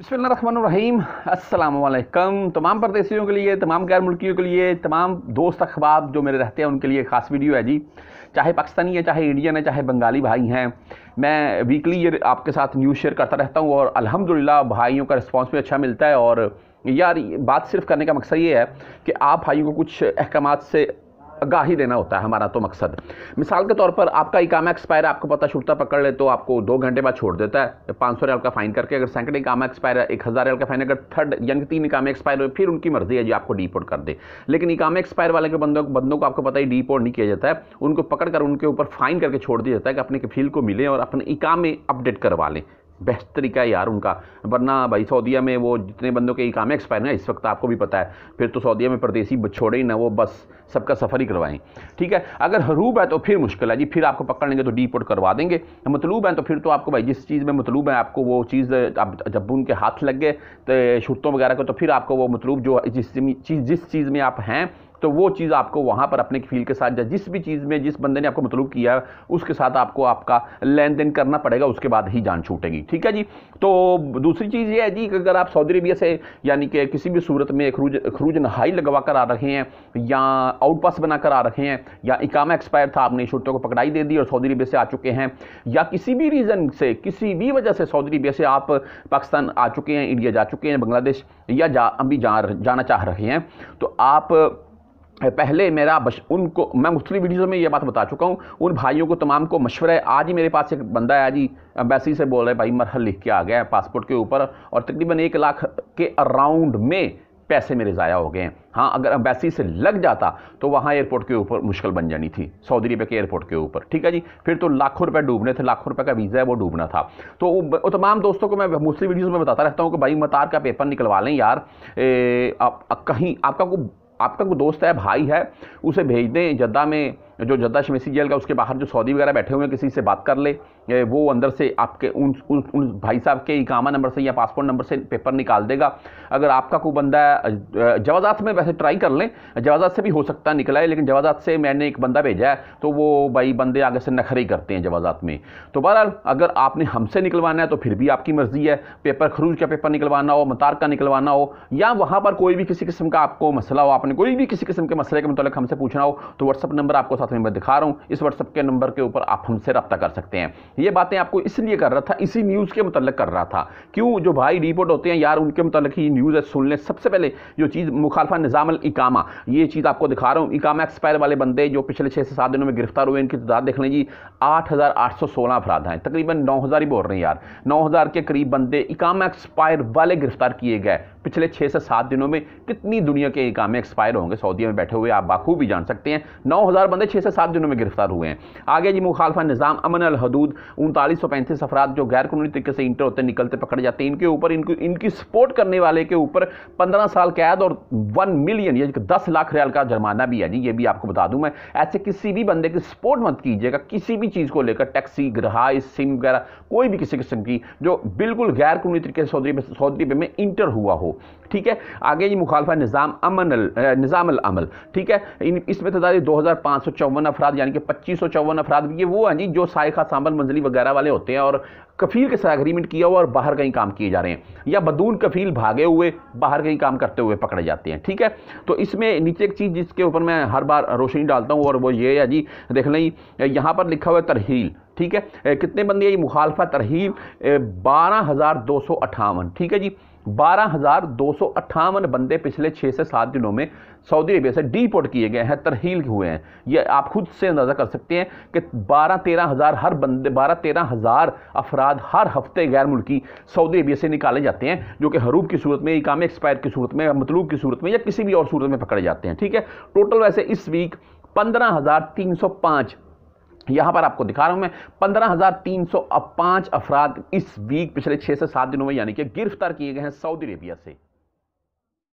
बसमीम अल्लाम तमाम परदेशियों के लिए तमाम गैर मुल्कियों के लिए तमाम दोस्त अखबाब जो मेरे रहते हैं उनके लिए ख़ास वीडियो है जी चाहे पाकिस्तानी है चाहे इंडियन है चाहे बंगाली भाई हैं मैं वीकली ये आपके साथ न्यूज़ शेयर करता रहता हूँ और अल्हम्दुलिल्लाह भाइयों का रिस्पांस भी अच्छा मिलता है और यार बात सिर्फ करने का मकसद ये है कि आप भाइयों को कुछ अहकाम से आगाही ही देना होता है हमारा तो मकसद मिसाल के तौर पर आपका इकामा एक्सपायर आपको पता छुटता पकड़ ले तो आपको दो घंटे बाद छोड़ देता है पाँच सौ रियाल का फाइन करके अगर सेकंड इकामा एक्सपायर है एक हज़ार रियाल का फाइन अगर थर्ड यानी तीन इकामे एक्सपायर हुए फिर उनकी मर्जी है जी आपको डीपोर्ट कर दे लेकिन इकामा एक्सपायर वाले के बंदों बंदों को आपको पता ही डीपोर्ट नहीं किया जाता है उनको पकड़ कर उनके ऊपर फाइन करके छोड़ दिया जाता है कि अपने फील्ड को मिले और अपने इकामे अपडेट करवा लें बेस्ट तरीका है यार उनका वरना भाई सऊदीया में वो जितने बंदों के काम एक्सपायर ना इस वक्त आपको भी पता है फिर तो सऊदीया में परदेसी छोड़े ही ना वो बस सबका सफ़र ही करवाएं ठीक है अगर हरूब है तो फिर मुश्किल है जी फिर आपको पकड़ लेंगे तो डीपोर्ट करवा देंगे मतलूब है तो फिर तो आपको भाई जिस चीज़ में मतलूब है आपको वो चीज़ आप जब उनके हाथ लग गए तो शुरतों वगैरह को तो फिर आपको वो मतलूब जो जिस चीज़ जिस चीज़ में आप हैं तो वो चीज़ आपको वहाँ पर अपने फील्ड के साथ जिस भी चीज़ में जिस बंदे ने आपको मतलब किया है उसके साथ आपको आपका लेन देन करना पड़ेगा उसके बाद ही जान छूटेगी ठीक है जी तो दूसरी चीज़ ये है जी कि अगर आप सऊदी अरबिया से यानी कि किसी भी सूरत में खरूज खरूज नहाई लगवा कर आ रहे हैं या आउट पास बना कर आ रहे हैं या इकामा एक्सपायर था आपने शूरतों को पकड़ाई दे दी और सऊदी अरबिया से आ चुके हैं या किसी भी रीज़न से किसी भी वजह से सऊदी अरबिया से आप पाकिस्तान आ चुके हैं इंडिया जा चुके हैं बांग्लादेश या जा अभी जा जाना चाह रहे हैं तो आप पहले मेरा बश उनको मैं दूसरी वीडियो में ये बात बता चुका हूँ उन भाइयों को तमाम को मशवरा है आज ही मेरे पास एक बंदा है जी अम्बेसी से बोल रहे भाई मरहल लिख के आ गया है पासपोर्ट के ऊपर और तकरीबन एक लाख के अराउंड में पैसे मेरे ज़ाया हो गए हैं हाँ अगर अम्बेसी से लग जाता तो वहाँ एयरपोर्ट के ऊपर मुश्किल बन जानी थी सऊदी अरब के एयरपोर्ट के ऊपर ठीक है जी फिर तो लाखों रुपए डूबने थे लाखों रुपए का वीज़ा है वो डूबना था तो वो तमाम दोस्तों को मैं मुस्लिम वीडियोज़ में बताता रहता हूँ कि भाई मतार का पेपर निकलवा लें यार ए, आप, कहीं आपका कोई आपका कोई दोस्त है भाई है उसे भेज दें जद्दा में जो जद्दा शमेसी जेल का उसके बाहर जो सऊदी वगैरह बैठे हुए हैं किसी से बात कर ले वो अंदर से आपके उन उन, उन भाई साहब के इकामा नंबर से या पासपोर्ट नंबर से पेपर निकाल देगा अगर आपका कोई बंदा जवाजात में वैसे ट्राई कर लें जवाजात से भी हो सकता है निकला है लेकिन जवाजात से मैंने एक बंदा भेजा है तो वो भाई बंदे आगे से नखरे ही करते हैं जवाजात में तो बहरहाल अगर आपने हमसे निकलवाना है तो फिर भी आपकी मर्ज़ी है पेपर खरूज का पेपर निकलवाना हो मतार का निकलवाना हो या वहाँ पर कोई भी किसी किस्म का आपको मसला हो आपने कोई भी किसी किस्म के मसले के मतलब हमसे पूछना हो तो व्हाट्सअप नंबर आपको साथ साथ में मैं दिखा रहा हूँ इस व्हाट्सअप के नंबर के ऊपर आप हमसे रब्ता कर सकते हैं ये बातें आपको इसलिए कर रहा था इसी न्यूज़ के मतलब कर रहा था क्यों जो भाई रिपोर्ट होते हैं यार उनके मतलब ही न्यूज़ है सुन लें सबसे पहले जो चीज़ मुखालफा निज़ाम इकामा ये चीज़ आपको दिखा रहा हूँ इकामा एक्सपायर वाले बंदे जो पिछले छः से सात दिनों में गिरफ्तार हुए इनकी तादाद देख लें जी आठ हज़ार आठ सौ सोलह अफराद हैं तकरीबन नौ हज़ार ही बोल रहे हैं यार नौ हज़ार के करीब बंदे इकामा एक्सपायर वाले गिरफ्तार किए गए पिछले छः से सात दिनों में कितनी दुनिया के इकामे एक्सपायर होंगे सऊदी में बैठे हुए आप बाखूबी जान सकते हैं नौ हज़ार बंदे छः से सात दिनों में गिरफ्तार हुए हैं आगे जी मुखालफा निज़ाम अमन अलहदूद उनतालीस सौ पैंतीस अफराद जो गैर कानूनी तरीके से इंटर होते निकलते पकड़े जाते हैं इनके ऊपर इनको इनकी सपोर्ट करने वाले के ऊपर पंद्रह साल कैद और वन मिलियन यानी कि दस लाख रियाल का जुर्माना भी है जी ये भी आपको बता दूँ मैं ऐसे किसी भी बंदे की सपोर्ट मत कीजिएगा किसी भी चीज़ को लेकर टैक्सी ग्रहाई सिम वगैरह कोई भी किसी किस्म की जो बिल्कुल गैर कानूनी तरीके से सऊदी सऊदी में इंटर हुआ हो हो ठीक है आगे ये मुखालफा निज़ाम अमन निज़ाम अमल ठीक है इसमें तदाद दो हज़ार पाँच सौ चौवन अफराद यानी कि पच्चीस सौ चौवन अफराद ये वो हैं जी जो साइखा सांबल मंजिली वगैरह वाले होते हैं और कफील के साथ अग्रीमेंट किया हुआ और बाहर कहीं काम किए जा रहे हैं या बदून कफील भागे हुए बाहर कहीं काम करते हुए पकड़े जाते हैं ठीक है तो इसमें नीचे एक चीज़ जिसके ऊपर मैं हर बार रोशनी डालता हूँ और वो ये है जी देख लें यहाँ पर लिखा हुआ है तरहील ठीक है कितने बंदे ये मुखालफा तरहील बारह हज़ार दो सौ अठावन ठीक है जी बारह हजार दो सौ अट्ठावन बंदे पिछले छः से सात दिनों में सऊदी अरबिया से डीपोर्ट किए गए हैं तरहील हुए हैं यह आप खुद से अंदाज़ा कर सकते हैं कि बारह तेरह हज़ार हर बंदे बारह तेरह हज़ार अफराद हर हफ्ते गैर मुल्की सऊदी अरबिया से निकाले जाते हैं जो कि हरूब की सूरत में इकाम एक्सपायर की सूरत में मतलूब की सूरत में या किसी भी और सूरत में पकड़े जाते हैं ठीक है टोटल वैसे इस वीक पंद्रह हज़ार तीन सौ पाँच यहाँ पर आपको दिखा रहा हूँ मैं पंद्रह हज़ार तीन सौ पाँच अफराद इस वीक पिछले छः से सात दिनों में यानी कि गिरफ्तार किए गए हैं सऊदी अरेबिया से